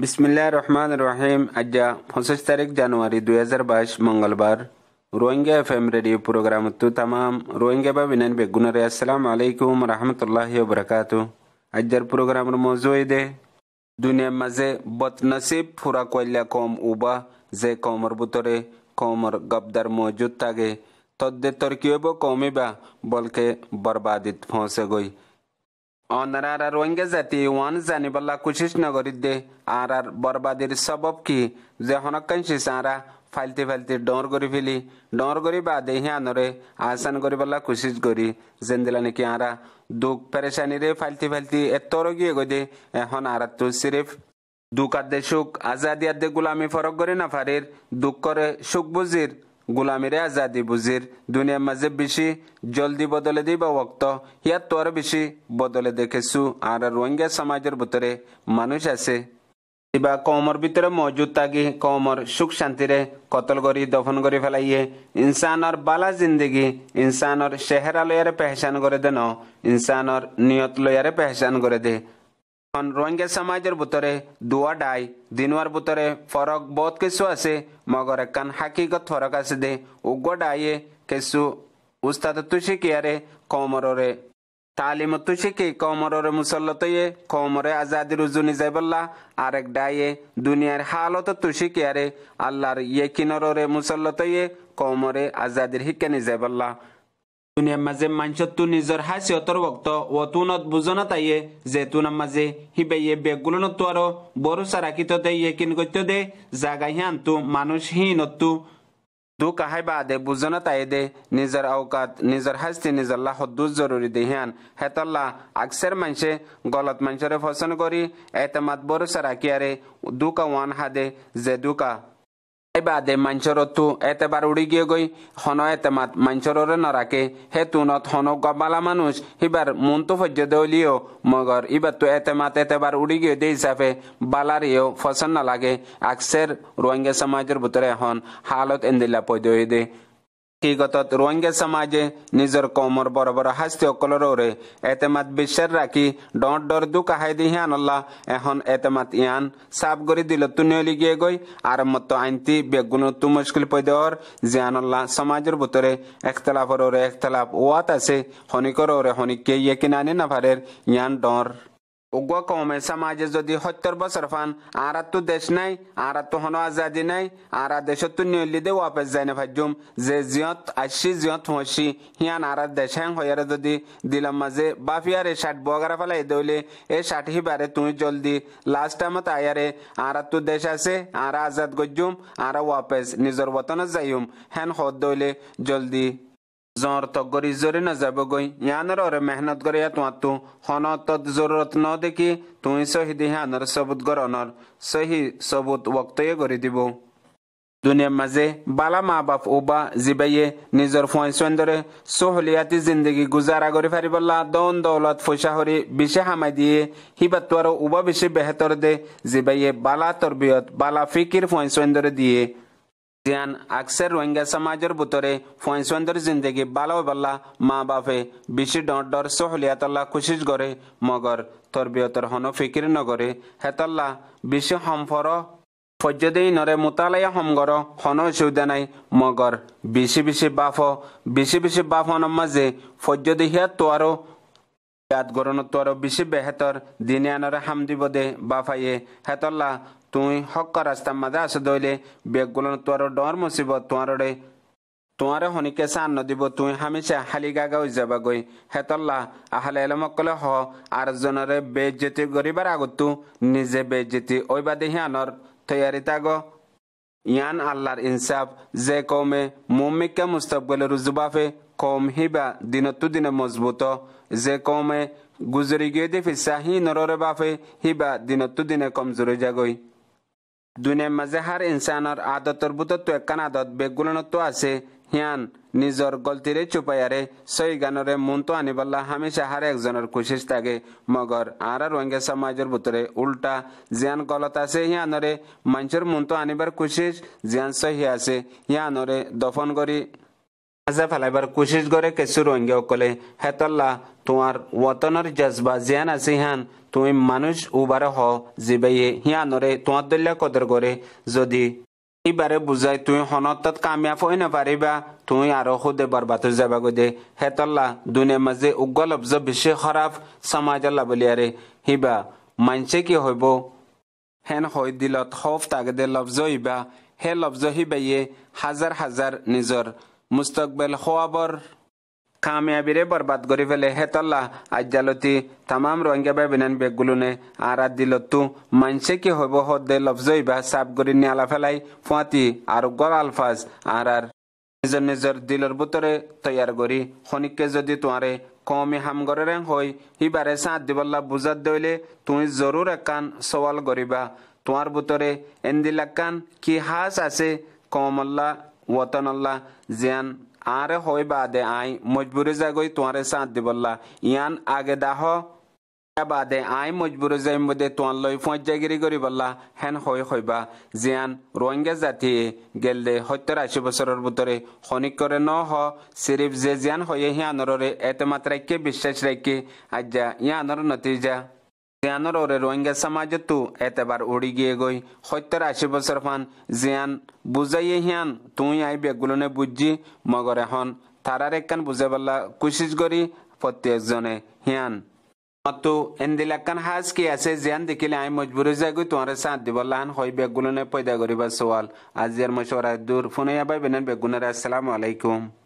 बिस्मिल्लाम अज्जा पचीस तारीख जानेवारी दुई मंगलवार Rohingya F M radio program तो तमाम रोहिंग्या बा विनन बेगुनर असलकुम रहमतुल्लाहि वबरकत अज्जर प्रोग्राम मौजू दे दुनिया मजे बदनसीब फुरा कोयला कौम उबा जे कौमर बुतरे कौमर गबदर मौजूद तागे तद्दे तर्कियों कौमी बा बल्कि बर्बादित फंसे गई অনারার রোহিঙ্গা জাতি ওয়ান জানিবল্লা কুশিস নগরীতে আরার বরবাদির সবব কি যে হনকাংশিস আরা ফালতি ফালতি ডর করি ফেলি ডর করি বা দেহি আনরে আসান করি বলা কোশিশ করি জেন্দিলা নাকি আরা দুঃখ পেরেশানিরে ফালতি ফালতি এত রগিয়ে গই দে এখন আরা তো সিরিফ দুঃখ আদে সুখ আজাদি আদে আমি ফরক করে না ফারির দুঃখ করে সুখ বুঝির গুলামিরে আজাদি বুঝির দুনিয়া মাঝে বেশি জলদি বদলে দিবা বক্ত ইয়ার তোর বেশি বদলে দেখেছু আর রোহিঙ্গা সমাজের ভিতরে মানুষ আছে কিবা কমর ভিতরে মজুদ থাকি কমর সুখ শান্তিরে কতল করি দফন করি ফেলাইয়ে ইনসানর বালা জিন্দগি ইনসানর চেহারা লয়ারে পেহসান করে দে ন ইনসানর নিয়ত লয়ারে পেহসান করে দে রোহিঙ্গা সমাজের ভিতরে দুয়া ডাই দিনওয়ার ভিতরে ফরক বহুত কিছু আছে মগর একান হাকিগত ফরক আছে দে উগ্র ডাইয়ে কিছু উস্তাদ তুষি কিয়ারে কমররে তালিম তুষি কি কমররে মুসল্লতয়ে কমরে উজুনি রুজু নিজাইবল্লা আরেক ডাইয়ে দুনিয়ার হালত তুষি কিয়ারে আল্লাহর ইয়ে কিনরে মুসল্লতয়ে কমরে আজাদির হিকা নিজাইবল্লা তুনে মাজে মাঞ্চত নিজর হাসিয়তর ভক্ত ও তুনত বুঝনা তাইয়ে যে তুনা মাজে হিবেয়ে বেগুলো নতু আরো বড় সারাকিত দেইয়ে কিন করতে দে জাগা হিয়ান্তু মানুষ হি নতু দু কাহাই বা দে বুঝন তাই দে নিজর আওকাত নিজর হাসতে লাহ দু জরুরি দে হিয়ান হেতল্লা আকসের মানসে গলত মানুষের ফসন করি মাত বড় সারাকিয়ারে দুকা ওয়ান হাদে যে দুকা বাদে মাঞ্চর তু এতেবার উড়ি গিয়ে গই হন এতেমাত মাঞ্চররে নরাকে হে তুনত হন গবালা মানুষ হিবার মন তো ফজ্য দলিও মগর ইবার তো এতেমাত এতেবার উড়ি গিয়ে দে হিসাবে বালারিও ফসন না লাগে আকসের রোহিঙ্গা সমাজের ভিতরে এখন হালত এন্দিল্লা পৈদ হয়ে দে حقیقتات روانگ سماج نیزر کومر برابر هستی و کلرور اعتماد بیشتر راکی دون دور دو که هیدی هیان الله اهون اعتماد ایان ساب گری دل تو نیولی گیه گوی آرمت تو آنتی بیگونو تو مشکل پیدا اور زیان الله سماجر بطره اختلاف رور اختلاف وات اسه هونیکر رور هونیکی یکنانی نفرر یان دور উগ্র কমে সমাজে যদি সত্তর বছর ফান আর তো দেশ নাই আর তো হন আজাদি নাই আর দেশ তো নিয়লি দে ওয়াপেস যায় না ভাজ্যুম যে জিয়ত আসি জিয়ত হসি হিয়ান আর দেশ হ্যাং হইয়ারে যদি দিলাম মাঝে বাফিয়ারে শার্ট বগারা ফেলাই এ এই হি বারে তুমি জলদি লাস্ট টাইমত আয়ারে আর তো দেশ আছে আর আজাদ গজ্জুম আর ওয়াপেস নিজের বতনত যাইম হ্যান হত দৌলে জলদি تا گری زوری نزه بگوی یعنی را ره مهنت گوری اتوان تو خانه تا ضرورت ناده که تو این سهی دیهن را ثبوت گرانار سهی ثبوت وقتی گری دی بو دنیا مزه بالا ما باف اوبا زیبه نیزر فانسون داره سهولیت زندگی گذارا گری فری بلا دون دولت فشهوری بیشه دیه، هیبت وارو اوبا بیشه بهتر ده زیبه بالا تربیت بالا فکر فانسون داره دیه জিয়ান আকসের রোহিঙ্গা সমাজের বুতরে ফয়সন্দর জিন্দগি বালো বাল্লা মা বাপে বিশি ডর ডর সহলিয়াতল্লা কোশিস করে মগর তরবিয়তর হন ফিকির নগরে হেতল্লা বেশি হমফর ফজ্জদেই নরে মোতালাইয়া হমগর হন সুদে নাই মগর বিশি বিশি বাফ বিশি বিশি বাফ হন মাঝে ফজ্জদেহিয়া তোয়ারো ইয়াদ গরণ বেশি বেহেতর দিনে আনরে হামদিবদে বাফাইয়ে হেতল্লা তুই হক রাস্তা মাদে আসে দইলে বেগগুলন তোর ডর মুসিবত তোয়ারে তোমারে হনিকে সান নদিব তুই হামেশা হালিগা গাউজ যাবা গই হেতল্লা আহালে এলমকলে হ আর জনরে বেজ্জেতি গরিবার আগতু নিজে বেজ্জেতি ওইবাদে হিয়ানর তৈয়ারিতা তাগ ইয়ান আল্লাহর ইনসাফ যে কৌমে মুমিকে মুস্তকবেল রুজুবাফে কৌম হিবা দিনতু দিনে মজবুত যে কৌমে গুজরি গিয়ে দে হি নররে বাফে হিবা দিনতু দিনে কমজোরে জাগই দুনিয়ার মাঝে হার ইনসানর আদতর বুতত্ব তো একান আদত বেগুলনত্ব আছে হিয়ান নিজর গলতিরে চুপাইয়ারে সই গানরে মন তো আনিবাল্লা হামেশা হার একজনের কুশিস থাকে মগর আর রোহিঙ্গা সমাজের ভিতরে উল্টা জিয়ান গলত আছে হিয়ানরে মানুষের মন তো আনিবার কুশিস জিয়ান সহি আছে হিয়ানরে দফন করি আজা ফেলাইবার কুশিস গরে কেসুর রোহিঙ্গা অকলে হেতল্লা তোমার ওয়াতনের জজবা জিয়ান আছে হ্যান তুমি মানুষ উবার হ জিবাই হিয়ান রে তোমার দলিয়া কদর যদি এইবারে বুঝাই তুমি হনত কামিয়াব হই না তুমি আরো সুদে বরবাদ যাবা গদে হেতল্লা দুনে মাজে উগ্র লব্জ বেশি খারাপ সমাজ লাবলিয়া রে হিবা মানচে কি হব হেন হই দিলত হফ তাগেদে লব্জ হইবা হে লব্জ হিবাইয়ে হাজাৰ হাজাৰ নিজৰ মুস্তকবেল খোৱাবৰ কামিয়াবিৰে বৰবাদ কৰি পেলাই হেতল্লা আজ্যালতি তামাম ৰোহিংগা বাই বিনান বেগ গুলুনে আৰাত দিলতো মানছে কি হব সদ দে লফজৈ বা চাপ কৰি নিয়ালা পেলাই ফুৱাতি আৰু গল আলফাজ আৰ আৰ নিজৰ নিজৰ দিলৰ বুটৰে তৈয়াৰ কৰি খনিকে যদি তোমাৰে কমি হামগৰে হৈ সি বাৰে চাঁত দিবলা বুজাত দিলে তুমি জৰুৰ একান চৱাল কৰিবা তোমাৰ বুটৰে এন্দিলাকান কি সাজ আছে কমল্লা ৱতনল্লা জীয়ান আরে হয় বাদে আই মজবুরি জাগই তোমারে সাঁত দিবল্লা ইয়ান আগে দাহ বাদে আই মজবুরি যাই মধ্যে তোমার লই ফজাগিরি করি বললা হেন হই হইবা জিয়ান রোহিঙ্গা জাতি গেলদে সত্তর আশি বছরের ভিতরে খনিক করে ন হ সিরিফ যে জিয়ান হয়ে হিয়ানরে এত কে বিশ্বাস রাখি আজ্জা ইয়ানর নতিজা জিয়ানর ওরে রোহিঙ্গা সমাজতো এতেবার উড়ি গিয়ে গই সত্যর আশি বছর ফান জিয়ান বুঝাইয়ে হিয়ান তুই আই বেগুলনে বুঝি মগর এখন তারার একখান বুঝে পাল্লা কুশিস করি প্রত্যেকজনে হিয়ান মতো এন্দিলাকান হাজ কি আছে জিয়ান দেখিলে আই মজবুরি যাই গই তোমার সাথ দিব লাহান হই বেগুলনে পয়দা করিবা সওয়াল আজিয়ার মশওয়ারা দূর ফোনে আবাই বেনেন বেগুনের আসসালামু আলাইকুম